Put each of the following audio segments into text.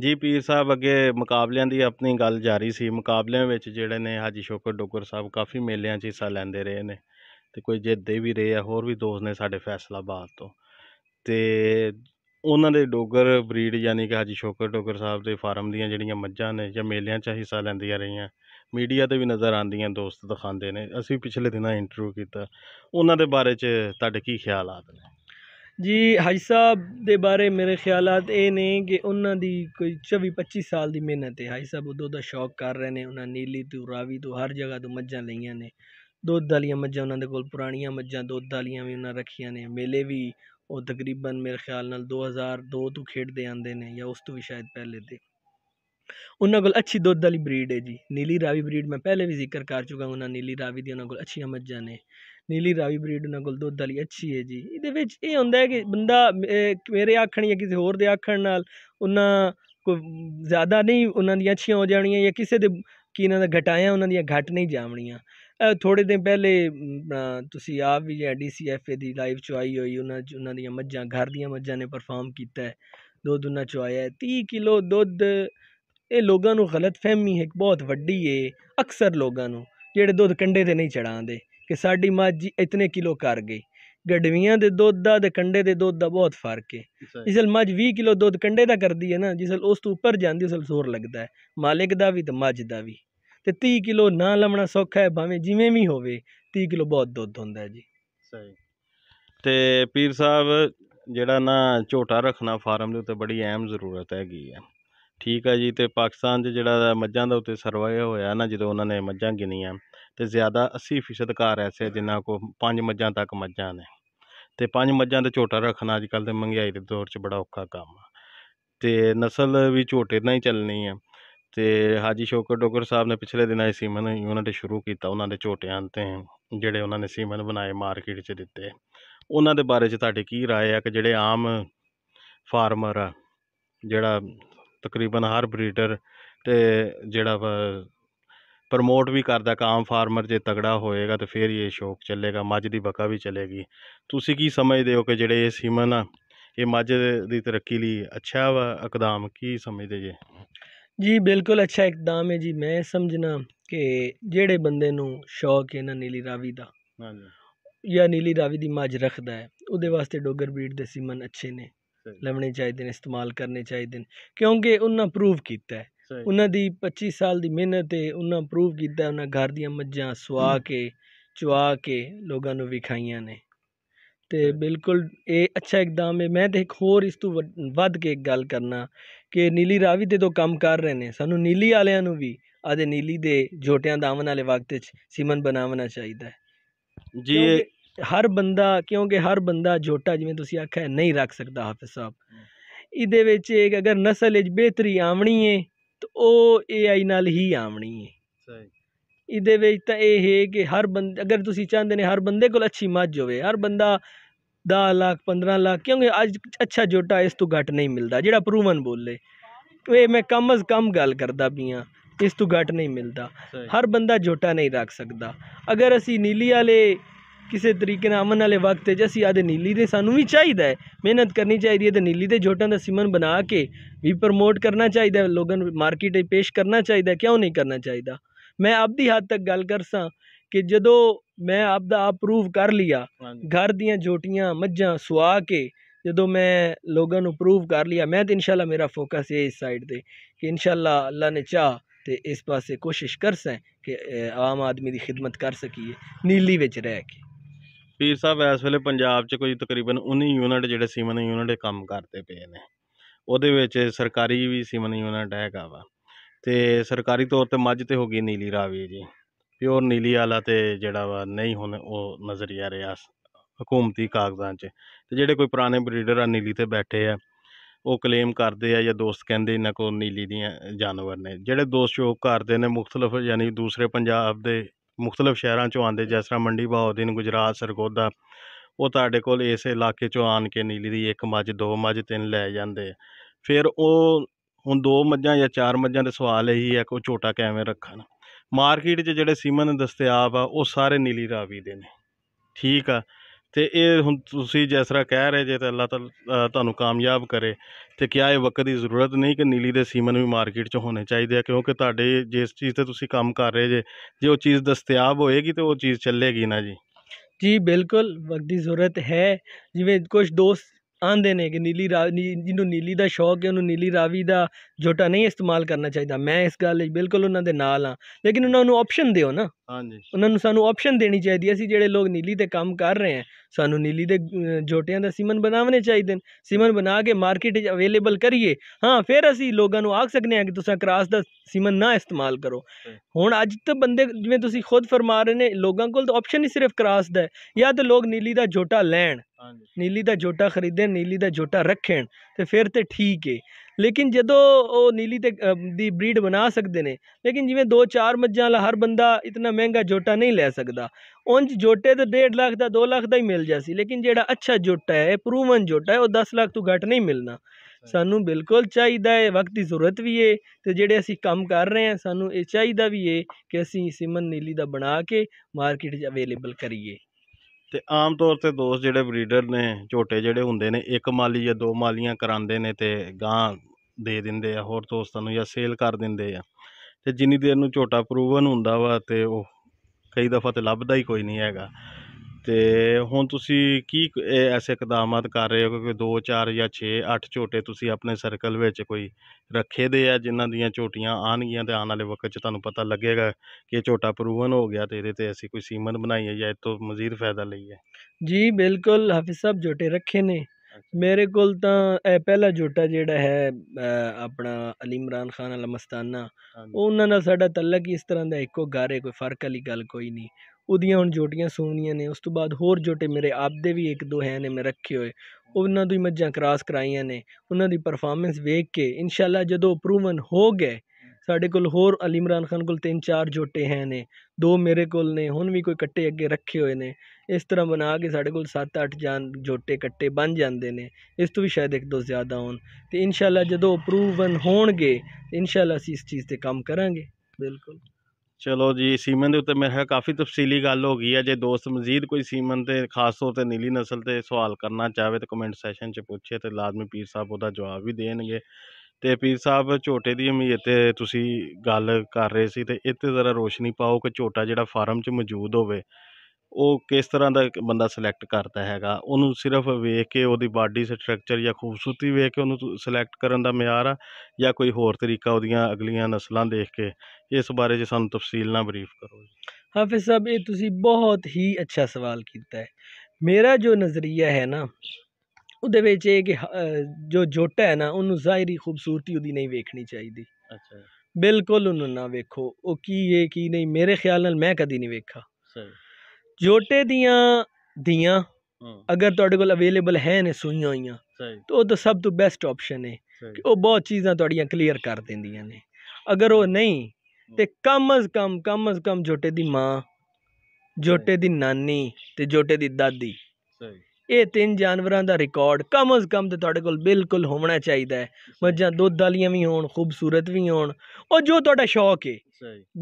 ਜੀ ਪੀਰ ਸਾਹਿਬ ਅੱਗੇ ਮੁਕਾਬਲਿਆਂ ਦੀ ਆਪਣੀ ਗੱਲ ਜਾਰੀ ਸੀ ਮੁਕਾਬਲਿਆਂ ਵਿੱਚ ਜਿਹੜੇ ਨੇ ਹਾਜੀ ਸ਼ੋਕਰ ਡੋਗਰ ਸਾਹਿਬ ਕਾਫੀ ਮੇਲਿਆਂ 'ਚ ਹਿੱਸਾ ਲੈਂਦੇ ਰਹੇ ਨੇ ਤੇ ਕੋਈ ਜਿੱਤਦੇ ਵੀ ਰਹੇ ਆ ਹੋਰ ਵੀ ਦੋਸਤ ਨੇ ਸਾਡੇ ਫੈਸਲਾਬਾਦ ਤੋਂ ਤੇ ਉਹਨਾਂ ਦੇ ਡੋਗਰ ਬਰੀਡ ਯਾਨੀ ਕਿ ਹਾਜੀ ਸ਼ੋਕਰ ਡੋਗਰ ਸਾਹਿਬ ਦੇ ਫਾਰਮ ਦੀਆਂ ਜਿਹੜੀਆਂ ਮੱਝਾਂ ਨੇ ਜਾਂ ਮੇਲਿਆਂ 'ਚ ਹਿੱਸਾ ਲੈਂਦੀਆਂ ਰਹੀਆਂ ਮੀਡੀਆ 'ਤੇ ਵੀ ਨਜ਼ਰ ਆਉਂਦੀਆਂ ਦੋਸਤ ਦਿਖਾਉਂਦੇ ਨੇ ਅਸੀਂ ਪਿਛਲੇ ਦਿਨਾਂ ਇੰਟਰਵਿਊ ਕੀਤਾ ਉਹਨਾਂ ਦੇ ਬਾਰੇ 'ਚ ਤੁਹਾਡੇ ਕੀ ਖਿਆਲ ਆਤ ਨੇ ਜੀ ਹਾਈ ਸਾਹਿਬ ਦੇ ਬਾਰੇ ਮੇਰੇ ਖਿਆਲਾਤ ਇਹ ਨੇ ਕਿ ਉਹਨਾਂ ਦੀ ਕੋਈ 24 25 ਸਾਲ ਦੀ ਮਿਹਨਤ ਹੈ ਹਾਈ ਸਾਹਿਬ ਉਦੋਂ ਦਾ ਸ਼ੌਕ ਕਰ ਰਹੇ ਨੇ ਉਹਨਾਂ ਨੀਲੀ ਤੋਂ ਰਾਵੀ ਤੋਂ ਹਰ ਜਗ੍ਹਾ ਤੋਂ ਮੱਝਾਂ ਲਈਆਂ ਨੇ ਦੁੱਧ ਵਾਲੀਆਂ ਮੱਝਾਂ ਉਹਨਾਂ ਦੇ ਕੋਲ ਪੁਰਾਣੀਆਂ ਮੱਝਾਂ ਦੁੱਧ ਵਾਲੀਆਂ ਵੀ ਉਹਨਾਂ ਰੱਖੀਆਂ ਨੇ ਮੇਲੇ ਵੀ ਉਹ ਤਕਰੀਬਨ ਮੇਰੇ ਖਿਆਲ ਨਾਲ 2002 ਤੋਂ ਖੇਡਦੇ ਆਂਦੇ ਨੇ ਜਾਂ ਉਸ ਤੋਂ ਵੀ ਸ਼ਾਇਦ ਪਹਿਲੇ ਦੇ ਉਹਨਾਂ ਕੋਲ ਅੱਛੀ ਦੁੱਧ ਵਾਲੀ ਬਰੀਡ ਹੈ ਜੀ ਨੀਲੀ ਰਾਵੀ ਬਰੀਡ ਮੈਂ ਪਹਿਲੇ ਵੀ ਜ਼ਿਕਰ ਕਰ ਚੁੱਕਾ ਉਹਨਾਂ ਨੀਲੀ ਰਾਵੀ ਦੀ ਉਹਨਾਂ ਕੋਲ ਅੱਛੀਆਂ ਮੱਝਾਂ ਨੇ ਨੀਲੀ ਰਾਵੀ ਬਰੀਡ ਨਾਲ ਕੋਲ ਦੁੱਧ ਵਾਲੀ ਅੱਛੀ ਹੈ ਜੀ ਇਹਦੇ ਵਿੱਚ ਇਹ ਹੁੰਦਾ ਹੈ ਕਿ ਬੰਦਾ ਮੇਰੇ ਆਖਣ ਜਾਂ ਕਿਸੇ ਹੋਰ ਦੇ ਆਖਣ ਨਾਲ ਉਹਨਾਂ ਕੋ ਜ਼ਿਆਦਾ ਨਹੀਂ ਉਹਨਾਂ ਦੀਆਂ ਅੱਛੀਆਂ ਹੋ ਜਾਣੀਆਂ ਜਾਂ ਕਿਸੇ ਦੇ ਕੀ ਇਹਨਾਂ ਦਾ ਘਟਾਇਆ ਉਹਨਾਂ ਦੀਆਂ ਘਟ ਨਹੀਂ ਜਾਵਣੀਆਂ ਥੋੜੇ ਦਿਨ ਪਹਿਲੇ ਤੁਸੀਂ ਆਪ ਵੀ ਜਿਹੜਾ ਡੀਸੀਐਫਏ ਦੀ ਲਾਈਵ ਚ ਆਈ ਹੋਈ ਉਹਨਾਂ ਉਹਨਾਂ ਦੀਆਂ ਮੱਝਾਂ ਘਰ ਦੀਆਂ ਮੱਝਾਂ ਨੇ ਪਰਫਾਰਮ ਕੀਤਾ ਹੈ ਦੁੱਧ ਉਹਨਾਂ ਚ ਆਇਆ ਹੈ 30 ਕਿਲੋ ਦੁੱਧ ਇਹ ਲੋਕਾਂ ਨੂੰ ਗਲਤ ਹੈ ਇੱਕ ਬਹੁਤ ਵੱਡੀ ਹੈ ਅਕਸਰ ਲੋਕਾਂ ਨੂੰ ਜਿਹੜੇ ਦੁੱਧ ਕੰਡੇ ਤੇ ਨਹੀਂ ਚੜਾਉਂਦੇ ਕਿ ਸਾਡੀ ਮਾਂ ਜੀ ਇਤਨੇ ਕਿਲੋ ਕਰ ਗਈ ਗਡਵੀਆਂ ਦੇ ਦੁੱਧ ਦਾ ਤੇ ਕੰਡੇ ਦੇ ਦੁੱਧ ਦਾ ਬਹੁਤ ਫਰਕ ਹੈ ਜਿਸਲ ਮੱਝ 20 ਕਿਲੋ ਦੁੱਧ ਕੰਡੇ ਦਾ ਕਰਦੀ ਹੈ ਨਾ ਜਿਸਲ ਉਸ ਤੋਂ ਉੱਪਰ ਜਾਂਦੀ ਉਸਲ ਸੋਰ ਲੱਗਦਾ ਹੈ ਮਾਲਕ ਦਾ ਵੀ ਤੇ ਮੱਝ ਦਾ ਵੀ ਤੇ 30 ਕਿਲੋ ਨਾ ਲਮਣਾ ਸੌਖਾ ਹੈ ਭਾਵੇਂ ਜਿਵੇਂ ਵੀ ਹੋਵੇ 30 ਕਿਲੋ ਬਹੁਤ ਦੁੱਧ ਹੁੰਦਾ ਜੀ ਸਹੀ ਤੇ ਪੀਰ ਸਾਹਿਬ ਜਿਹੜਾ ਨਾ ਝੋਟਾ ਰੱਖਣਾ ਫਾਰਮ ਦੇ ਉੱਤੇ ਬੜੀ ਅਹਿਮ ਜ਼ਰੂਰਤ ਹੈਗੀ ਆ ਠੀਕ ਆ ਜੀ ਤੇ ਪਾਕਿਸਤਾਨ ਦੇ ਜਿਹੜਾ ਮੱਝਾਂ ਦਾ ਉੱਤੇ ਸਰਵੇ ਹੋਇਆ ਨਾ ਜਦੋਂ ਉਹਨਾਂ ਨੇ ਮੱਝਾਂ ਗਿਣੀਆਂ ਤੇ ਜ਼ਿਆਦਾ 80% ਘਰ ਐਸੇ ਜਿਨ੍ਹਾਂ ਕੋ ਪੰਜ ਮੱਝਾਂ ਤੱਕ ਮੱਝਾਂ ਨੇ ਤੇ ਪੰਜ ਮੱਝਾਂ 'ਤੇ ਝੋਟਾ ਰੱਖਣਾ ਅੱਜ ਕੱਲ ਦੇ ਮੰਗਿਆਈ ਦੇ ਦੌਰ 'ਚ ਬੜਾ ਔਖਾ ਕੰਮ ਆ ਤੇ ਨਸਲ ਵੀ ਝੋਟੇ ਨਾਲ ਹੀ ਚੱਲਣੀ ਆ ਤੇ ਹਾਜੀ ਸ਼ੋਕਰ ਡੋਗਰ ਸਾਹਿਬ ਨੇ ਪਿਛਲੇ ਦਿਨਾਂ ਹੀ ਸੀਮਨ ਯੂਨਿਟ ਸ਼ੁਰੂ ਕੀਤਾ ਉਹਨਾਂ ਦੇ ਝੋਟਿਆਂ 'ਤੇ ਜਿਹੜੇ ਉਹਨਾਂ ਨੇ ਸੀਮਨ ਬਣਾਏ ਮਾਰਕੀਟ 'ਚ ਦਿੱਤੇ ਉਹਨਾਂ ਦੇ ਬਾਰੇ 'ਚ ਤੁਹਾਡੀ ਕੀ ਰਾਏ ਆ ਕਿ ਜਿਹੜੇ ਆਮ ਫਾਰਮਰ ਆ ਜਿਹੜਾ ਤਕਰੀਬਨ ਹਰ ਬਰੀਡਰ ਤੇ ਜਿਹੜਾ ਪ੍ਰਮੋਟ ਵੀ ਕਰਦਾ ਕਾਮ ਫਾਰਮਰ ਜੇ ਤਗੜਾ ਹੋਏਗਾ ਤੇ ਫਿਰ ਇਹ ਸ਼ੌਕ ਚੱਲੇਗਾ ਮੱਝ ਦੀ ਬਕਾ ਵੀ ਚਲੇਗੀ ਤੁਸੀਂ ਕੀ ਸਮਝਦੇ ਹੋ ਕਿ ਜਿਹੜੇ ਇਹ ਸੀਮਨ ਆ ਇਹ ਮੱਝ ਦੀ ਤਰੱਕੀ ਲਈ ਅੱਛਾ ਵਾ ਇਕਦਾਮ ਕੀ ਸਮਝਦੇ ਜੇ ਜੀ ਬਿਲਕੁਲ ਅੱਛਾ ਇਕਦਾਮ ਹੈ ਜੀ ਮੈਂ ਸਮਝਣਾ ਕਿ ਜਿਹੜੇ ਬੰਦੇ ਨੂੰ ਸ਼ੌਕ ਹੈ ਨਾ ਨੀਲੀ ਰਾਵੀ ਦਾ ਹਾਂਜੀ ਜਾਂ ਨੀਲੀ ਰਾਵੀ ਦੀ ਮੱਝ ਰੱਖਦਾ ਹੈ ਉਹਦੇ ਵਾਸਤੇ ਡੋਗਰ ਬਰੀਡ ਦੇ ਸੀਮਨ ਅੱਛੇ ਨੇ ਲੈਣੇ ਚਾਹੀਦੇ ਨੇ ਇਸਤੇਮਾਲ ਕਰਨੇ ਚਾਹੀਦੇ ਨੇ ਕਿਉਂਕਿ ਉਹਨਾਂ ਪ੍ਰੂਵ ਕੀਤਾ ਹੈ ਉਹਨਾਂ ਦੀ 25 ਸਾਲ ਦੀ ਮਿਹਨਤ ਹੈ ਉਹਨਾਂ ਪ੍ਰੂਵ ਕੀਤਾ ਉਹਨਾਂ ਘਰ ਦੀਆਂ ਮੱਝਾਂ ਸਵਾ ਕੇ ਚਵਾ ਕੇ ਲੋਕਾਂ ਨੂੰ ਵਿਖਾਈਆਂ ਨੇ ਤੇ ਬਿਲਕੁਲ ਇਹ ਅੱਛਾ ਇਕਦਮ ਹੈ ਮੈਂ ਤੇ ਇੱਕ ਹੋਰ ਇਸ ਤੋਂ ਵੱਧ ਕੇ ਗੱਲ ਕਰਨਾ ਕਿ ਨੀਲੀ ਰਾਵੀ ਤੇ ਤੋਂ ਕੰਮ ਕਰ ਰਹੇ ਨੇ ਸਾਨੂੰ ਨੀਲੀ ਵਾਲਿਆਂ ਨੂੰ ਵੀ ਆਦੇ ਨੀਲੀ ਦੇ ਝੋਟਿਆਂ ਦਾ ਆਉਣ ਵਾਲੇ ਵਕਤ 'ਚ ਸੀਮਨ ਬਣਾਉਣਾ ਚਾਹੀਦਾ ਹੈ ਜੀ ਹਰ ਬੰਦਾ ਕਿਉਂਕਿ ਹਰ ਬੰਦਾ ਝੋਟਾ ਜਿਵੇਂ ਤੁਸੀਂ ਆਖਿਆ ਨਹੀਂ ਰੱਖ ਸਕਦਾ ਹਾਫਿਜ਼ ਸਾਹਿਬ ਇਹਦੇ ਵਿੱਚ ਇੱਕ ਅਗਰ ਨਸਲ ਵਿੱਚ ਬਿਹਤਰੀ ਆਵਣੀ ਹੈ ਤਾਂ ਉਹ ਏਆਈ ਨਾਲ ਹੀ ਆਵਣੀ ਹੈ ਸਹੀ ਇਹਦੇ ਵਿੱਚ ਤਾਂ ਇਹ ਹੈ ਕਿ ਹਰ ਬੰਦੇ ਅਗਰ ਤੁਸੀਂ ਚਾਹੁੰਦੇ ਨੇ ਹਰ ਬੰਦੇ ਕੋਲ ਅੱਛੀ ਮੱਝ ਹੋਵੇ ਹਰ ਬੰਦਾ 10 ਲੱਖ 15 ਲੱਖ ਕਿਉਂਕਿ ਅੱਜ ਅੱਛਾ ਜੋਟਾ ਇਸ ਤੋਂ ਘੱਟ ਨਹੀਂ ਮਿਲਦਾ ਜਿਹੜਾ ਪ੍ਰੂਵਨ ਬੋਲੇ ਇਹ ਮੈਂ ਕਮ ਅਜ਼ ਕਮ ਗੱਲ ਕਰਦਾ ਪੀਆਂ ਇਸ ਤੋਂ ਘੱਟ ਨਹੀਂ ਮਿਲਦਾ ਹਰ ਬੰਦਾ ਜੋਟਾ ਨਹੀਂ ਰੱਖ ਸਕਦਾ ਅਗਰ ਅਸੀਂ ਨੀਲੀ ਵਾਲੇ ਕਿਸੇ ਤਰੀਕੇ ਨਾਲ ਅਮਨ ਵਾਲੇ ਵਕਤ ਤੇ ਅਸੀਂ ਆਦੇ ਨੀਲੀ ਦੇ ਸਾਨੂੰ ਵੀ ਚਾਹੀਦਾ ਹੈ ਮਿਹਨਤ ਕਰਨੀ ਚਾਹੀਦੀ ਹੈ ਤੇ ਨੀਲੀ ਦੇ ਝੋਟਾਂ ਦਾ ਸਿਮਨ ਬਣਾ ਕੇ ਵੀ ਪ੍ਰਮੋਟ ਕਰਨਾ ਚਾਹੀਦਾ ਹੈ ਲੋਗਨ ਮਾਰਕੀਟ ਵਿੱਚ ਪੇਸ਼ ਕਰਨਾ ਚਾਹੀਦਾ ਕਿਉਂ ਨਹੀਂ ਕਰਨਾ ਚਾਹੀਦਾ ਮੈਂ ਆਪਦੀ ਹੱਦ ਤੱਕ ਗੱਲ ਕਰਸਾਂ ਕਿ ਜਦੋਂ ਮੈਂ ਆਪਦਾ ਦਾ ਅਪਰੂਵ ਕਰ ਲਿਆ ਘਰ ਦੀਆਂ ਝੋਟੀਆਂ ਮੱਝਾਂ ਸੁਆ ਕੇ ਜਦੋਂ ਮੈਂ ਲੋਗਨ ਨੂੰ ਪ੍ਰੂਵ ਕਰ ਲਿਆ ਮੈਂ ਤੇ ਇਨਸ਼ਾਅੱਲਾ ਮੇਰਾ ਫੋਕਸ ਇਹ ਇਸ ਸਾਈਡ ਤੇ ਕਿ ਇਨਸ਼ਾਅੱਲਾ ਅੱਲਾ ਨੇ ਚਾਹ ਤੇ ਇਸ ਪਾਸੇ ਕੋਸ਼ਿਸ਼ ਕਰਸਾਂ ਕਿ ਆਮ ਆਦਮੀ ਦੀ ਖਿਦਮਤ ਕਰ ਸਕੀਏ ਨੀਲੀ ਵਿੱਚ ਰਹਿ ਕੇ ਪੀਰ ਸਾਹਿਬ ਇਸ ਵੇਲੇ ਪੰਜਾਬ 'ਚ ਕੋਈ ਤਕਰੀਬਨ 19 ਯੂਨਿਟ ਜਿਹੜੇ ਸੀਮਨ ਯੂਨਿਟ ਕੰਮ ਕਰਦੇ ਪਏ ਨੇ ਉਹਦੇ ਵਿੱਚ ਸਰਕਾਰੀ ਵੀ ਸੀਮਨ ਯੂਨਿਟ ਹੈਗਾ ਵਾ ਤੇ ਸਰਕਾਰੀ ਤੌਰ ਤੇ ਮੱਝ ਤੇ ਹੋ ਗਈ ਨੀਲੀ ਰਾਵੀ ਜੀ ਪਿਓਰ ਨੀਲੀ ਵਾਲਾ ਤੇ ਜਿਹੜਾ ਵਾ ਨਹੀਂ ਹੁਣ ਉਹ ਨਜ਼ਰੀਆ ਰਿਹਾ ਹਕੂਮਤੀ ਕਾਗਜ਼ਾਂ 'ਚ ਤੇ ਜਿਹੜੇ ਕੋਈ ਪੁਰਾਣੇ ਬਰੀਡਰ ਆ ਨੀਲੀ ਤੇ ਬੈਠੇ ਆ ਉਹ ਕਲੇਮ ਕਰਦੇ ਆ ਜਾਂ ਦੋਸਤ ਕਹਿੰਦੇ ਇਹਨਾਂ ਕੋਲ ਨੀਲੀ ਦੀਆਂ ਜਾਨਵਰ ਨੇ ਜਿਹੜੇ ਦੋਸਤ ਸ਼ੋਕ ਕਰਦੇ ਨੇ ਮੁxtਲਫ ਯਾਨੀ ਦੂਸਰੇ ਪੰਜਾਬ ਦੇ ਮੁxtਲਫ ਸ਼ਹਿਰਾਂ ਚੋਂ ਆਉਂਦੇ ਜਿਸ ਤਰ੍ਹਾਂ ਮੰਡੀ ਬਾਉਦੀਨ ਗੁਜਰਾਤ ਸਰਗੋਦਾ ਉਹ ਤੁਹਾਡੇ ਕੋਲ ਇਸ ਇਲਾਕੇ ਚੋਂ ਆਣ ਕੇ ਨੀਲੀ ਦੀ ਇੱਕ ਮੱਝ ਦੋ ਮੱਝ ਤਿੰਨ ਲੈ ਜਾਂਦੇ ਫਿਰ ਉਹ ਹੁਣ ਦੋ ਮੱਝਾਂ ਜਾਂ ਚਾਰ ਮੱਝਾਂ ਦੇ ਸਵਾਲ ਇਹੀ ਹੈ ਕਿ ਉਹ ਛੋਟਾ ਕਿਵੇਂ ਰੱਖਣ ਮਾਰਕੀਟ 'ਚ ਜਿਹੜੇ ਸੀਮਨ ਦਸਤਿਆਬ ਆ ਉਹ ਸਾਰੇ ਨੀਲੀ ਰਾਵੀ ਦੇ ਨੇ ਠੀਕ ਆ ਤੇ ਇਹ ਹੁਣ ਤੁਸੀਂ ਜਿਸ ਤਰ੍ਹਾਂ ਕਹਿ ਰਹੇ ਜੇ ਤੇ ਅੱਲਾਹ ਤਾਲਾ ਤੁਹਾਨੂੰ ਕਾਮਯਾਬ ਕਰੇ ਤੇ ਕਿਹਾ ਇਹ ਵਕਤ ਦੀ ਜ਼ਰੂਰਤ ਨਹੀਂ ਕਿ ਨੀਲੀ ਦੇ ਸੀਮਨ ਵੀ ਮਾਰਕੀਟ 'ਚ ਹੋਣੇ ਚਾਹੀਦੇ ਆ ਕਿਉਂਕਿ ਤੁਹਾਡੇ ਜਿਸ ਚੀਜ਼ ਤੇ ਤੁਸੀਂ ਕੰਮ ਕਰ ਰਹੇ ਜੇ ਜੇ ਉਹ ਚੀਜ਼ ਦਸਤਿਆਬ ਹੋਏਗੀ ਤੇ ਉਹ ਚੀਜ਼ ਚੱਲੇਗੀ ਨਾ ਜੀ ਜੀ ਬਿਲਕੁਲ ਵਕਤ ਦੀ ਜ਼ਰੂਰਤ ਹੈ ਜਿਵੇਂ ਕੁਝ ਦੋਸਤ ਆਂਦੇ ਨੇ ਕਿ ਨੀਲੀ ਜਿਹਨੂੰ ਨੀਲੀ ਦਾ ਸ਼ੌਕ ਹੈ ਉਹਨੂੰ ਨੀਲੀ ਰਾਵੀ ਦਾ ਝੋਟਾ ਨਹੀਂ ਇਸਤੇਮਾਲ ਕਰਨਾ ਚਾਹੀਦਾ ਮੈਂ ਇਸ ਗੱਲ ਲਈ ਬਿਲਕੁਲ ਉਹਨਾਂ ਦੇ ਨਾਲ ਹਾਂ ਲੇਕਿਨ ਉਹਨਾਂ ਨੂੰ ਆਪਸ਼ਨ ਦਿਓ ਨਾ ਹਾਂਜੀ ਉਹਨਾਂ ਨੂੰ ਸਾਨੂੰ ਆਪਸ਼ਨ ਦੇਣੀ ਚਾਹੀਦੀ ਅਸੀਂ ਜਿਹੜੇ ਲੋਕ ਨੀਲੀ ਤੇ ਕੰਮ ਕਰ ਰਹੇ ਹਾਂ ਸਾਨੂੰ ਨੀਲੀ ਦੇ ਝੋਟਿਆਂ ਦਾ ਸੀਮਨ ਬਣਾਉਣੇ ਚਾਹੀਦੇ ਨੇ ਸੀਮਨ ਬਣਾ ਕੇ ਮਾਰਕੀਟ 'ਚ ਅਵੇਲੇਬਲ ਕਰੀਏ ਹਾਂ ਫਿਰ ਅਸੀਂ ਲੋਕਾਂ ਨੂੰ ਆਖ ਸਕਨੇ ਆ ਕਿ ਤੁਸੀਂ ਕ੍ਰਾਸ ਦਾ ਸੀਮਨ ਨਾ ਇਸਤੇਮਾਲ ਕਰੋ ਹੁਣ ਅੱਜ ਤੱਕ ਬੰਦੇ ਜਿਵੇਂ ਤੁਸੀਂ ਖੁਦ ਫਰਮਾ ਰਹੇ ਨੇ ਲੋਕਾਂ ਕੋਲ ਤਾਂ ਆਪਸ਼ਨ ਹੀ ਸਿਰਫ ਕ੍ਰਾਸ ਦਾ ਹੈ ਜਾਂ ਤਾਂ ਲੋਕ ਨੀਲੀ ਦਾ ਝੋਟਾ ਲੈਣ ਨੀਲੀ ਦਾ ਜੋਟਾ ਖਰੀਦੇ ਨੀਲੀ ਦਾ ਜੋਟਾ ਰੱਖਣ ਤੇ ਫਿਰ ਤੇ ਠੀਕ ਏ ਲੇਕਿਨ ਜਦੋਂ ਉਹ ਨੀਲੀ ਤੇ ਦੀ ਬਰੀਡ ਬਣਾ ਸਕਦੇ ਨੇ ਲੇਕਿਨ ਜਿਵੇਂ ਦੋ ਚਾਰ ਮੱਝਾਂ ਵਾਲਾ ਹਰ ਬੰਦਾ ਇਤਨਾ ਮਹਿੰਗਾ ਜੋਟਾ ਨਹੀਂ ਲੈ ਸਕਦਾ ਉਂਝ ਜੋਟੇ ਤੇ 1.5 ਲੱਖ ਦਾ 2 ਲੱਖ ਦਾ ਹੀ ਮਿਲ ਜਾਸੀ ਲੇਕਿਨ ਜਿਹੜਾ ਅੱਛਾ ਜੋਟਾ ਹੈ ਪ੍ਰੂਵਨ ਜੋਟਾ ਹੈ ਉਹ 10 ਲੱਖ ਤੋਂ ਘੱਟ ਨਹੀਂ ਮਿਲਣਾ ਸਾਨੂੰ ਬਿਲਕੁਲ ਚਾਹੀਦਾ ਹੈ ਵਕਤ ਦੀ ਜ਼ਰੂਰਤ ਵੀ ਏ ਤੇ ਜਿਹੜੇ ਅਸੀਂ ਕੰਮ ਕਰ ਰਹੇ ਹਾਂ ਸਾਨੂੰ ਇਹ ਚਾਹੀਦਾ ਵੀ ਏ ਕਿ ਅਸੀਂ ਸਿਮਨ ਨੀਲੀ ਦਾ ਬਣਾ ਕੇ ਮਾਰਕੀਟ 'ਚ ਅਵੇਲੇਬਲ ਕਰੀਏ ਤੇ ਆਮ ਤੌਰ ਤੇ ਦੋਸਤ ਜਿਹੜੇ ਬਰੀਡਰ ਨੇ ਝੋਟੇ ਜਿਹੜੇ ਹੁੰਦੇ ਨੇ ਇੱਕ ਮਾਲੀ ਜਾਂ ਦੋ ਮਾਲੀਆਂ ਕਰਾਉਂਦੇ ਨੇ ਤੇ ਗਾਂ ਦੇ ਦਿੰਦੇ ਆ ਹੋਰ ਦੋਸਤਾਂ ਨੂੰ ਜਾਂ ਸੇਲ ਕਰ ਦਿੰਦੇ ਆ ਤੇ ਜਿੰਨੀ ਦੇਰ ਨੂੰ ਝੋਟਾ ਪ੍ਰੂਵਨ ਹੁੰਦਾ ਵਾ ਤੇ ਉਹ ਕਈ ਦਫਾ ਤੇ ਲੱਭਦਾ ਹੀ ਕੋਈ ਨਹੀਂ ਹੈਗਾ ਤੇ ਹੁਣ ਤੁਸੀਂ ਕੀ ਇਹ ਐਸੇ ਇਕਦਾਮਾਤ ਕਰ ਰਹੇ ਹੋ ਕਿਉਂਕਿ 2 4 ਜਾਂ 6 8 ਝੋਟੇ ਤੁਸੀਂ ਆਪਣੇ ਸਰਕਲ ਵਿੱਚ ਕੋਈ ਰੱਖੇ ਦੇ ਆ ਜਿਨ੍ਹਾਂ ਦੀਆਂ ਝੋਟੀਆਂ ਆਣਗੀਆਂ ਤੇ ਆਉਣ ਵਾਲੇ ਵਕਤ 'ਚ ਤੁਹਾਨੂੰ ਪਤਾ ਲੱਗੇਗਾ ਕਿ ਇਹ ਝੋਟਾ ਪ੍ਰੂਵਨ ਹੋ ਗਿਆ ਤੇ ਇਹਦੇ ਤੇ ਅਸੀਂ ਕੋਈ ਸੀਮਨ ਹੈ ਜਾਂ ਇਹ ਤੋਂ ਮਜ਼ੀਦ ਫਾਇਦਾ ਲਈਏ ਜੀ ਬਿਲਕੁਲ ਹਾਫਿਜ਼ ਸਾਹਿਬ ਝੋਟੇ ਰੱਖੇ ਨੇ ਮੇਰੇ ਕੋਲ ਤਾਂ ਇਹ ਪਹਿਲਾ ਝੋਟਾ ਜਿਹੜਾ ਹੈ ਆਪਣਾ ਅਲੀ ਇਮਰਾਨ ਖਾਨ ਅਲ ਮਸਤਾਨਾ ਉਹਨਾਂ ਨਾਲ ਸਾਡਾ ਤਲਕ ਇਸ ਤਰ੍ਹਾਂ ਦਾ ਇੱਕੋ ਗਾਰੇ ਕੋਈ ਫਰਕ ਵਾਲੀ ਗੱਲ ਕੋਈ ਨਹੀਂ ਉਹਦੀਆਂ ਹੁਣ ਜੋਟੀਆਂ ਸੋਨੀਆਂ ਨੇ ਉਸ ਤੋਂ ਬਾਅਦ ਹੋਰ ਜੋਟੇ ਮੇਰੇ ਆਪਦੇ ਵੀ ਇੱਕ ਦੋ ਹੈ ਨੇ ਮੈਂ ਰੱਖੇ ਹੋਏ ਉਹਨਾਂ ਤੋਂ ਹੀ ਮੱਝਾਂ ਕਰਾਸ ਕਰਾਈਆਂ ਨੇ ਉਹਨਾਂ ਦੀ ਪਰਫਾਰਮੈਂਸ ਵੇਖ ਕੇ ਇਨਸ਼ਾਅੱਲਾ ਜਦੋਂ ਪ੍ਰੂਵਨ ਹੋ ਗਏ ਸਾਡੇ ਕੋਲ ਹੋਰ ਅਲੀ ਇਮਰਾਨ ਖਾਨ ਕੋਲ ਤਿੰਨ ਚਾਰ ਜੋਟੇ ਹੈ ਨੇ ਦੋ ਮੇਰੇ ਕੋਲ ਨੇ ਹੁਣ ਵੀ ਕੋਈ ਕੱਟੇ ਅੱਗੇ ਰੱਖੇ ਹੋਏ ਨੇ ਇਸ ਤਰ੍ਹਾਂ ਬਣਾ ਕੇ ਸਾਡੇ ਕੋਲ 7-8 ਜਾਨ ਜੋਟੇ ਕੱਟੇ ਬਣ ਜਾਂਦੇ ਨੇ ਇਸ ਤੋਂ ਵੀ ਸ਼ਾਇਦ ਇੱਕ ਦੋ ਜ਼ਿਆਦਾ ਹੋਣ ਤੇ ਇਨਸ਼ਾਅੱਲਾ ਜਦੋਂ ਪ੍ਰੂਵਨ ਹੋਣਗੇ ਇਨਸ਼ਾਅੱਲਾ ਅਸੀਂ ਇਸ ਚੀਜ਼ ਤੇ ਕੰਮ ਕਰਾਂਗੇ ਬਿਲਕੁਲ ਚਲੋ ਜੀ ਸੀਮਨ ਦੇ ਉੱਤੇ ਮੇਰੇ ਖਿਆਲ ਕਾਫੀ ਤਫਸੀਲੀ ਗੱਲ ਹੋ ਗਈ ਹੈ ਜੇ ਦੋਸਤ ਮਜ਼ੀਦ ਕੋਈ ਸੀਮਨ ਤੇ ਖਾਸ ਤੌਰ ਤੇ ਨੀਲੀ ਨਸਲ ਤੇ ਸਵਾਲ ਕਰਨਾ ਚਾਹਵੇ ਤਾਂ ਕਮੈਂਟ ਸੈਸ਼ਨ 'ਚ ਪੁੱਛੇ ਤੇ ਲਾਜ਼ਮੀ ਪੀਰ ਸਾਹਿਬ ਉਹਦਾ ਜਵਾਬ ਵੀ ਦੇਣਗੇ ਤੇ ਪੀਰ ਸਾਹਿਬ ਝੋਟੇ ਦੀ ਉਮੀਦ ਤੇ ਤੁਸੀਂ ਗੱਲ ਕਰ ਰਹੇ ਸੀ ਤੇ ਇੱਥੇ ਜ਼ਰਾ ਰੋਸ਼ਨੀ ਪਾਓ ਕਿ ਝੋਟਾ ਜਿਹੜਾ ਫਾਰਮ 'ਚ ਮੌਜੂਦ ਹੋਵੇ ਉਹ ਕਿਸ ਤਰ੍ਹਾਂ ਦਾ ਬੰਦਾ ਸਿਲੈਕਟ ਕਰਦਾ ਹੈਗਾ ਉਹਨੂੰ ਸਿਰਫ ਵੇਖ ਕੇ ਉਹਦੀ ਬਾਡੀ ਸਟਰਕਚਰ ਜਾਂ ਖੂਬਸੂਰਤੀ ਵੇਖ ਕੇ ਉਹਨੂੰ ਸਿਲੈਕਟ ਕਰਨ ਦਾ ਮਿਆਰ ਆ ਜਾਂ ਕੋਈ ਹੋਰ ਤਰੀਕਾ ਉਹਦੀਆਂ ਅਗਲੀਆਂ ਨਸਲਾਂ ਦੇਖ ਕੇ ਇਸ ਬਾਰੇ ਜੇ ਸਾਨੂੰ ਤਫਸੀਲ ਨਾਲ ਬਰੀਫ ਕਰੋ ਹਾਫਿਜ਼ ਸਾਹਿਬ ਇਹ ਤੁਸੀਂ ਬਹੁਤ ਹੀ ਅੱਛਾ ਸਵਾਲ ਕੀਤਾ ਹੈ ਮੇਰਾ ਜੋ ਨਜ਼ਰੀਆ ਹੈ ਨਾ ਉਹਦੇ ਵਿੱਚ ਇਹ ਕਿ ਜੋ ਜੋਟਾ ਹੈ ਨਾ ਉਹਨੂੰ ਜ਼ਾਹਿਰੀ ਖੂਬਸੂਰਤੀ ਉਹਦੀ ਨਹੀਂ ਵੇਖਣੀ ਚਾਹੀਦੀ ਅੱਛਾ ਬਿਲਕੁਲ ਉਹਨੂੰ ਨਾ ਵੇਖੋ ਉਹ ਕੀ ਹੈ ਕੀ ਨਹੀਂ ਮੇਰੇ ਖਿਆਲ ਨਾਲ ਮੈਂ ਕਦੀ ਨਹੀਂ ਵੇਖਾ ਸਹੀ ਜੋਟੇ ਦੀਆਂ ਦੀਆਂ ਅਗਰ ਤੁਹਾਡੇ ਕੋਲ ਅਵੇਲੇਬਲ ਹੈ ਨੇ ਸੂਈਆਂ ਹੋਈਆਂ ਤਾਂ ਉਹ ਤਾਂ ਸਭ ਤੋਂ ਬੈਸਟ ਆਪਸ਼ਨ ਹੈ ਕਿ ਉਹ ਬਹੁਤ ਚੀਜ਼ਾਂ ਤੁਹਾਡੀਆਂ ਕਲੀਅਰ ਕਰ ਦਿੰਦੀਆਂ ਨੇ ਅਗਰ ਉਹ ਨਹੀਂ ਤੇ ਕਮ ਅਜ਼ ਕਮ ਕਮ ਅਜ਼ ਕਮ ਜੋਟੇ ਦੀ ਮਾਂ ਜੋਟੇ ਦੀ ਨਾਨੀ ਤੇ ਜੋਟੇ ਦੀ ਦਾਦੀ ਇਹ ਤਿੰਨ ਜਾਨਵਰਾਂ ਦਾ ਰਿਕਾਰਡ ਕਮ ਅਜ਼ ਕਮ ਤੇ ਤੁਹਾਡੇ ਕੋਲ ਬਿਲਕੁਲ ਹੋਣਾ ਚਾਹੀਦਾ ਹੈ ਮੱਝਾਂ ਦੁੱਧ ਵਾਲੀਆਂ ਵੀ ਹੋਣ ਖੂਬਸੂਰਤ ਵੀ ਹੋਣ ਉਹ ਜੋ ਤੁਹਾਡਾ ਸ਼ੌਕ ਹੈ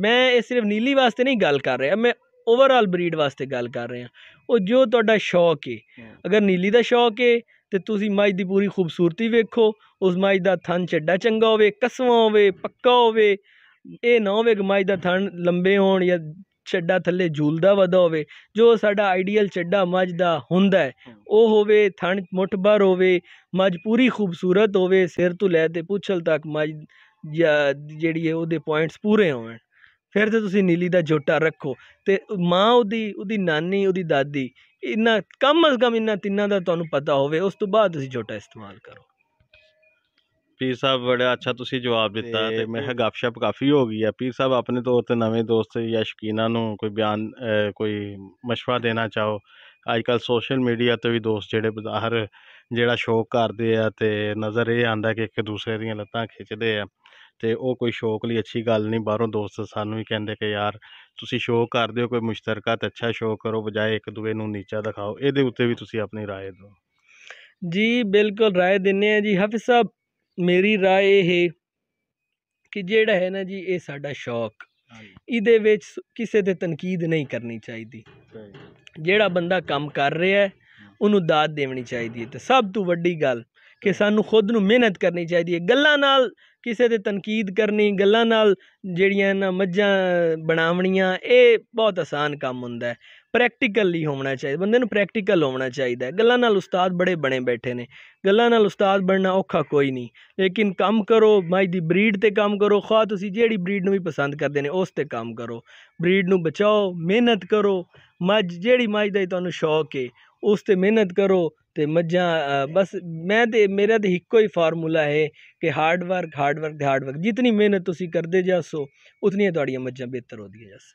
ਮੈਂ ਇਹ ਸਿਰਫ ਨੀਲੀ ਵਾਸਤੇ ਨਹੀਂ ਗੱਲ ਕਰ ਰਿਹਾ ਮੈਂ ਓਵਰਆਲ ਬਰੀਡ ਵਾਸਤੇ ਗੱਲ ਕਰ ਰਹੇ ਹਾਂ ਉਹ ਜੋ ਤੁਹਾਡਾ ਸ਼ੌਕ ਏ ਅਗਰ ਨੀਲੀ ਦਾ ਸ਼ੌਕ ਏ ਤੇ ਤੁਸੀਂ ਮੱਝ ਦੀ ਪੂਰੀ ਖੂਬਸੂਰਤੀ ਵੇਖੋ ਉਸ ਮੱਝ ਦਾ ਥਣ ਛੱਡਾ ਚੰਗਾ ਹੋਵੇ ਕਸਵਾ ਹੋਵੇ ਪੱਕਾ ਹੋਵੇ ਇਹ ਨਾ ਹੋਵੇ ਕਿ ਮੱਝ ਦਾ ਥਣ ਲੰਬੇ ਹੋਣ ਜਾਂ ਛੱਡਾ ਥੱਲੇ ਝੂਲਦਾ ਵਧਾ ਹੋਵੇ ਜੋ ਸਾਡਾ ਆਈਡੀਅਲ ਛੱਡਾ ਮੱਝ ਦਾ ਹੁੰਦਾ ਹੈ ਉਹ ਹੋਵੇ ਥਣ ਮੁੱਠਭਰ ਹੋਵੇ ਮੱਝ ਪੂਰੀ ਖੂਬਸੂਰਤ ਹੋਵੇ ਸਿਰ ਤੋਂ ਲੈ ਤੇ ਪੁੱਛਲ ਤੱਕ ਮੱਝ ਜਿਹੜੀ ਹੈ ਉਹਦੇ ਪੁਆਇੰਟਸ ਪੂਰੇ ਹੋਣ ਫਿਰ ਤਾਂ ਤੁਸੀਂ ਨੀਲੀ ਦਾ ਜੋਟਾ ਰੱਖੋ ਤੇ ਮਾਂ ਉਹਦੀ ਉਹਦੀ ਨਾਨੀ ਉਹਦੀ ਦਾਦੀ ਇਹਨਾਂ ਕਮ ਅਸ ਕਮ ਇਹਨਾਂ ਤਿੰਨਾਂ ਦਾ ਤੁਹਾਨੂੰ ਪਤਾ ਹੋਵੇ ਉਸ ਤੋਂ ਬਾਅਦ ਤੁਸੀਂ ਜੋਟਾ ਇਸਤੇਮਾਲ ਕਰੋ ਪੀਰ ਸਾਹਿਬ ਬੜਾ ਅੱਛਾ ਤੁਸੀਂ ਜਵਾਬ ਦਿੱਤਾ ਤੇ ਮੈਂ ਕਿਹਾ ਗੱਪਸ਼ਪ ਕਾਫੀ ਹੋ ਗਈ ਆ ਪੀਰ ਸਾਹਿਬ ਆਪਣੇ ਤੌਰ ਤੇ ਨਵੇਂ ਦੋਸਤ ਜਾਂ ਸ਼ਕੀਨਾਂ ਨੂੰ ਕੋਈ ਬਿਆਨ ਕੋਈ مشورہ ਦੇਣਾ ਚਾਹੋ ਅੱਜ ਕੱਲ ਸੋਸ਼ਲ ਮੀਡੀਆ ਤੇ ਵੀ ਦੋਸਤ ਜਿਹੜੇ ਬਾਹਰ ਜਿਹੜਾ ਸ਼ੋਅ ਕਰਦੇ ਆ ਤੇ ਨਜ਼ਰ ਇਹ ਆਂਦਾ ਕਿ ਇੱਕ ਦੂਸਰੇ ਦੀਆਂ ਲੱਤਾਂ ਖਿੱਚਦੇ ਆ ਤੇ ਉਹ ਕੋਈ ਸ਼ੌਕ ਲਈ ਅੱਛੀ ਗੱਲ ਨਹੀਂ ਬਾਹਰੋਂ ਦੋਸਤ ਸਾਨੂੰ ਵੀ ਕਹਿੰਦੇ ਕਿ ਯਾਰ ਤੁਸੀਂ ਸ਼ੌਕ ਕਰਦੇ ਹੋ ਕੋਈ ਮੁਸ਼ਤਰਕਾ ਤੇ ਅੱਛਾ ਸ਼ੌਕ ਕਰੋ ਬਜਾਏ ਇੱਕ ਦੂਏ ਨੂੰ ਨੀਚਾ ਦਿਖਾਓ ਇਹਦੇ ਉੱਤੇ ਵੀ ਤੁਸੀਂ ਆਪਣੀ رائے ਦਿਓ ਜੀ ਬਿਲਕੁਲ رائے ਦਿੰਨੇ ਆ ਜੀ ਹਫੀਜ਼ ਸਾਹਿਬ ਮੇਰੀ رائے ਇਹ ਕਿ ਜਿਹੜਾ ਹੈ ਨਾ ਜੀ ਇਹ ਸਾਡਾ ਸ਼ੌਕ ਇਹਦੇ ਵਿੱਚ ਕਿਸੇ ਤੇ ਤਨਕੀਦ ਨਹੀਂ ਕਰਨੀ ਚਾਹੀਦੀ ਜਿਹੜਾ ਬੰਦਾ ਕੰਮ ਕਰ ਰਿਹਾ ਉਹਨੂੰ ਦਾਤ ਦੇਣੀ ਚਾਹੀਦੀ ਹੈ ਤੇ ਸਭ ਤੋਂ ਵੱਡੀ ਗੱਲ ਕਿ ਸਾਨੂੰ ਖੁਦ ਨੂੰ ਮਿਹਨਤ ਕਰਨੀ ਚਾਹੀਦੀ ਹੈ ਗੱਲਾਂ ਨਾਲ ਕਿਸੇ ਤੇ ਤਨਕੀਦ ਕਰਨੀ ਗੱਲਾਂ ਨਾਲ ਜਿਹੜੀਆਂ ਨਾ ਮੱਝਾਂ ਬਣਾਵਣੀਆਂ ਇਹ ਬਹੁਤ ਆਸਾਨ ਕੰਮ ਹੁੰਦਾ ਹੈ ਪ੍ਰੈਕਟੀਕਲੀ ਹੋਣਾ ਚਾਹੀਦਾ ਬੰਦੇ ਨੂੰ ਪ੍ਰੈਕਟੀਕਲ ਹੋਣਾ ਚਾਹੀਦਾ ਹੈ ਗੱਲਾਂ ਨਾਲ ਉਸਤਾਦ ਬੜੇ ਬਣੇ ਬੈਠੇ ਨੇ ਗੱਲਾਂ ਨਾਲ ਉਸਤਾਦ ਬਣਨਾ ਔਖਾ ਕੋਈ ਨਹੀਂ ਲੇਕਿਨ ਕੰਮ ਕਰੋ ਮਾਈ ਦੀ ਬਰੀਡ ਤੇ ਕੰਮ ਕਰੋ ਖਾ ਤੁਸੀਂ ਜਿਹੜੀ ਬਰੀਡ ਨੂੰ ਵੀ ਪਸੰਦ ਕਰਦੇ ਨੇ ਉਸ ਤੇ ਕੰਮ ਕਰੋ ਬਰੀਡ ਨੂੰ ਬਚਾਓ ਮਿਹਨਤ ਕਰੋ ਮੱਝ ਜਿਹੜੀ ਮੱਝ ਦਾ ਤੁਹਾਨੂੰ ਸ਼ੌਕ ਹੈ ਉਸ ਤੇ ਮਿਹਨਤ ਕਰੋ ਤੇ ਮੱਝਾਂ ਬਸ ਮੈਂ ਤੇ ਮੇਰਾ ਤੇ ਇੱਕੋ ਹੀ ਫਾਰਮੂਲਾ ਹੈ ਕਿ ਹਾਰਡ ਵਰਕ ਹਾਰਡ ਵਰਕ ਤੇ ਹਾਰਡ ਵਰਕ ਜਿੰਨੀ ਮਿਹਨਤ ਤੁਸੀਂ ਕਰਦੇ ਜਾਸੋ ਉਤਨੀਆਂ ਤੁਹਾਡੀਆਂ ਮੱਝਾਂ ਬਿਹਤਰ ਹੋਦੀਆਂ ਜਾਸ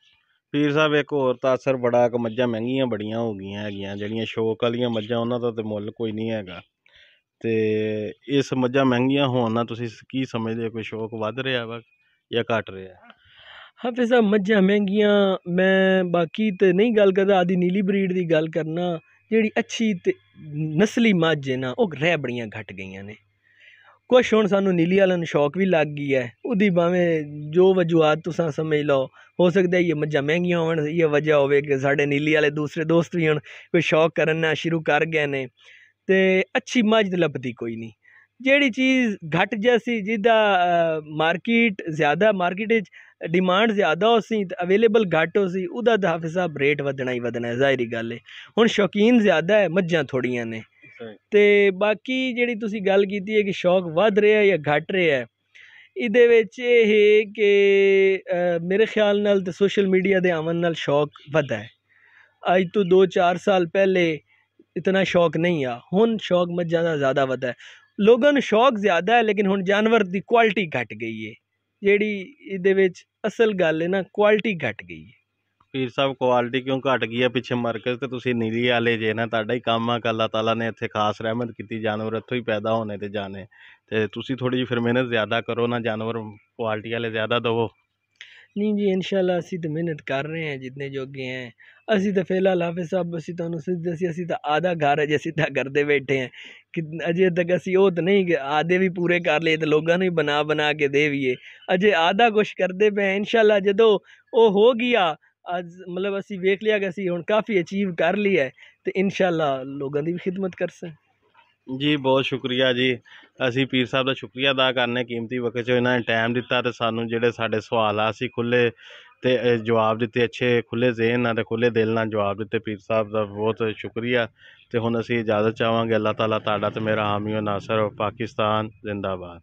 ਪੀਰ ਸਾਹਿਬ ਇੱਕ ਹੋਰ ਤਾਂ ਅਸਰ ਬੜਾ ਕਿ ਮੱਝਾਂ ਮਹਿੰਗੀਆਂ ਬੜੀਆਂ ਹੋ ਗਈਆਂ ਹੈਗੀਆਂ ਜਿਹੜੀਆਂ ਸ਼ੌਕ ਵਾਲੀਆਂ ਮੱਝਾਂ ਉਹਨਾਂ ਦਾ ਤੇ ਮੁੱਲ ਕੋਈ ਨਹੀਂ ਹੈਗਾ ਤੇ ਇਸ ਮੱਝਾਂ ਮਹਿੰਗੀਆਂ ਹੋਣ ਨਾਲ ਤੁਸੀਂ ਕੀ ਸਮਝਦੇ ਕੋਈ ਸ਼ੌਕ ਵੱਧ ਰਿਹਾ ਵਾ ਜਾਂ ਘਟ ਰਿਹਾ ਹਫੇ ਸਾਹਿਬ ਮੱਝਾਂ ਮਹਿੰਗੀਆਂ ਮੈਂ ਬਾਕੀ ਤੇ ਨਹੀਂ ਗੱਲ ਕਰਦਾ ਆਦੀ ਨੀਲੀ ਬਰੀਡ ਦੀ ਗੱਲ ਕਰਨਾ ਜਿਹੜੀ ਅੱਛੀ ਤੇ ਨਸਲੀ ਮੱਝ ਹੈ ਨਾ ਉਹ ਰਹਿ ਬੜੀਆਂ ਘਟ ਗਈਆਂ ਨੇ ਕੁਛ ਹੁਣ ਸਾਨੂੰ ਨੀਲੀ ਵਾਲਨ ਨੂੰ ਸ਼ੌਕ ਵੀ ਲੱਗ ਗਈ ਹੈ ਉਹਦੀ ਭਾਵੇਂ ਜੋ ਵਜੂਆਤ ਤੁਸੀਂ ਸਮਝ ਲਓ ਹੋ ਸਕਦਾ ਇਹ ਮੱਝਾਂ ਮਹਿੰਗੀਆਂ ਹੋਣ ਇਹ ਵਜ੍ਹਾ ਹੋਵੇ ਕਿ ਸਾਡੇ ਨੀਲੀ ਵਾਲੇ ਦੂਸਰੇ ਦੋਸਤ ਵੀ ਹੁਣ ਕੋਈ ਸ਼ੌਕ ਕਰਨਾ ਸ਼ੁਰੂ ਕਰ ਗਏ ਨੇ ਤੇ ਅੱਛੀ ਮੱਝ ਲੱਭਦੀ ਕੋਈ ਨਹੀਂ ਜਿਹੜੀ ਚੀਜ਼ ਘਟ ਜੈਸੀ ਜਿਹਦਾ ਮਾਰਕੀਟ ਜ਼ਿਆਦਾ ਮਾਰਕੀਟ ਵਿੱਚ ਡਿਮਾਂਡ ਜ਼ਿਆਦਾ ਹੋਸੀ ਤੇ ਅਵੇਲੇਬਲ ਘੱਟ ਹੋਸੀ ਉਹਦਾ ਦਾ ਹਾਫਿਜ਼ ਸਾਹਿਬ ਰੇਟ ਵਧਣਾ ਹੀ ਵਧਣਾ ਹੈ ਜ਼ਾਹਿਰੀ ਗੱਲ ਹੈ ਹੁਣ ਸ਼ੌਕੀਨ ਜ਼ਿਆਦਾ ਹੈ ਮੱਝਾਂ ਥੋੜੀਆਂ ਨੇ ਤੇ ਬਾਕੀ ਜਿਹੜੀ ਤੁਸੀਂ ਗੱਲ ਕੀਤੀ ਹੈ ਕਿ ਸ਼ੌਕ ਵੱਧ ਰਿਹਾ ਹੈ ਜਾਂ ਘਟ ਰਿਹਾ ਹੈ ਇਹਦੇ ਵਿੱਚ ਇਹ ਹੈ ਕਿ ਮੇਰੇ ਖਿਆਲ ਨਾਲ ਤੇ ਸੋਸ਼ਲ ਮੀਡੀਆ ਦੇ ਆਉਣ ਨਾਲ ਸ਼ੌਕ ਵਧਾ ਹੈ ਅੱਜ ਤੋਂ 2-4 ਸਾਲ ਪਹਿਲੇ ਇਤਨਾ ਸ਼ੌਕ ਨਹੀਂ ਆ ਹੁਣ ਸ਼ੌਕ ਮੱਝਾਂ ਦਾ ਜ਼ਿਆਦਾ ਵਧਾ ਹੈ ਲੋਕਾਂ ਨੂੰ ਸ਼ੌਕ ਜ਼ਿਆਦਾ ਹੈ ਲੇਕਿਨ ਹੁਣ ਜਾਨਵਰ ਦੀ ਕੁਆਲਿਟੀ ਘਟ ਗਈ ਹੈ ਜਿਹੜੀ ਇਹਦੇ ਵਿੱਚ ਅਸਲ ਗੱਲ ਹੈ ਨਾ ਕੁਆਲਿਟੀ ਘਟ ਗਈ ਹੈ ਪੀਰ ਸਾਹਿਬ ਕੁਆਲਿਟੀ ਕਿਉਂ ਘਟ ਗਈ ਹੈ ਪਿੱਛੇ ਮਰਕਜ਼ ਤੇ ਤੁਸੀਂ ਨੀਲੀ ਵਾਲੇ ਜੇ ਨਾ ਤੁਹਾਡਾ ਹੀ ਕੰਮ ਆ ਅੱਲਾਹ ਤਾਲਾ ਨੇ ਇੱਥੇ ਖਾਸ ਰਹਿਮਤ ਕੀਤੀ ਜਾਨਵਰ ਇੱਥੋਂ ਹੀ ਪੈਦਾ ਹੋਣੇ ਤੇ ਜਾਣੇ ਤੇ ਤੁਸੀਂ ਥੋੜੀ ਜਿਹੀ ਫਿਰ ਮਿਹਨਤ ਜ਼ਿਆਦਾ ਕਰੋ ਨਾ ਜਾਨਵਰ ਕੁਆਲਿਟੀ ਵਾਲੇ ਜ਼ਿਆਦਾ ਦਵੋ नहीं जी इन शाला अभी तो मेहनत कर रहे हैं जितने जोगे हैं असी तो फिलहाल हाफि साहब अभी तुम सीधे असी तो आधा घर अजय सीधा करते बैठे हैं कि अजे तक असी वह तो नहीं आधे भी पूरे कर लिए तो लोगों ने बना बना के देिए अजय आधा कुछ करते पे हैं शाला जो वो हो गया अज मतलब असी वेख लिया कि असी हम काफ़ी अचीव कर लिया है तो इन शाला लोगों की भी खिदमत कर सकें ਜੀ ਬਹੁਤ ਸ਼ੁਕਰੀਆ ਜੀ ਅਸੀਂ ਪੀਰ ਸਾਹਿਬ ਦਾ ਸ਼ੁਕਰੀਆ ਅਦਾ ਕਰਨੇ ਕੀਮਤੀ ਵਕਤ 'ਚ ਇਹਨਾਂ ਨੇ ਟਾਈਮ ਦਿੱਤਾ ਤੇ ਸਾਨੂੰ ਜਿਹੜੇ ਸਾਡੇ ਸਵਾਲ ਆ ਸੀ ਖੁੱਲੇ ਤੇ ਜਵਾਬ ਦਿੱਤੇ ਅੱਛੇ ਖੁੱਲੇ ਜ਼ੇਹਨ ਨਾਲ ਤੇ ਖੁੱਲੇ ਦਿਲ ਨਾਲ ਜਵਾਬ ਦਿੱਤੇ ਪੀਰ ਸਾਹਿਬ ਦਾ ਬਹੁਤ ਸ਼ੁਕਰੀਆ ਤੇ ਹੁਣ ਅਸੀਂ ਇਜਾਜ਼ਤ ਚਾਹਾਂਗੇ ਅੱਲਾਹ ਤਾਲਾ ਤੁਹਾਡਾ ਤੇ ਮੇਰਾ ਹਾਮੀ ਹੋ ਨਾਸਰ ਪਾਕਿਸਤਾਨ ਜ਼ਿੰਦਾਬਾਦ